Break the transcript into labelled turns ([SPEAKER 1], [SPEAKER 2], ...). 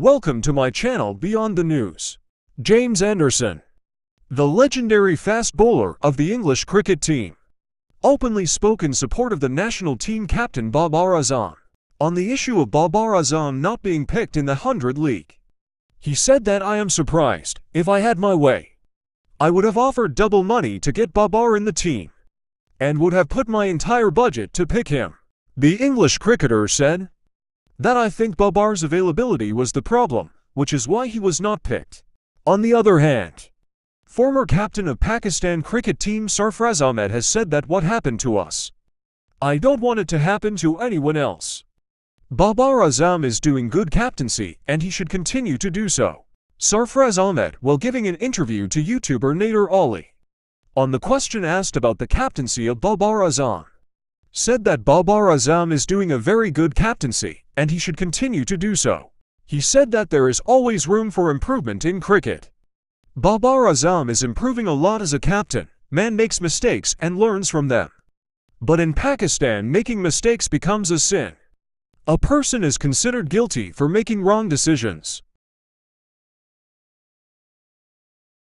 [SPEAKER 1] Welcome to my channel Beyond the News. James Anderson, the legendary fast bowler of the English cricket team, openly spoke in support of the national team captain Babar Azam on the issue of Babar Azam not being picked in the 100 League. He said that I am surprised, if I had my way. I would have offered double money to get Babar in the team and would have put my entire budget to pick him. The English cricketer said, that I think Babar's availability was the problem, which is why he was not picked. On the other hand, former captain of Pakistan cricket team Sarfraz Ahmed has said that what happened to us, I don't want it to happen to anyone else. Babar Azam is doing good captaincy and he should continue to do so. Sarfraz Ahmed while giving an interview to YouTuber Nader Ali. On the question asked about the captaincy of Babar Azam, said that Babar Azam is doing a very good captaincy and he should continue to do so. He said that there is always room for improvement in cricket. Babar Azam is improving a lot as a captain. Man makes mistakes and learns from them. But in Pakistan, making mistakes becomes a sin. A person is considered guilty for making wrong decisions.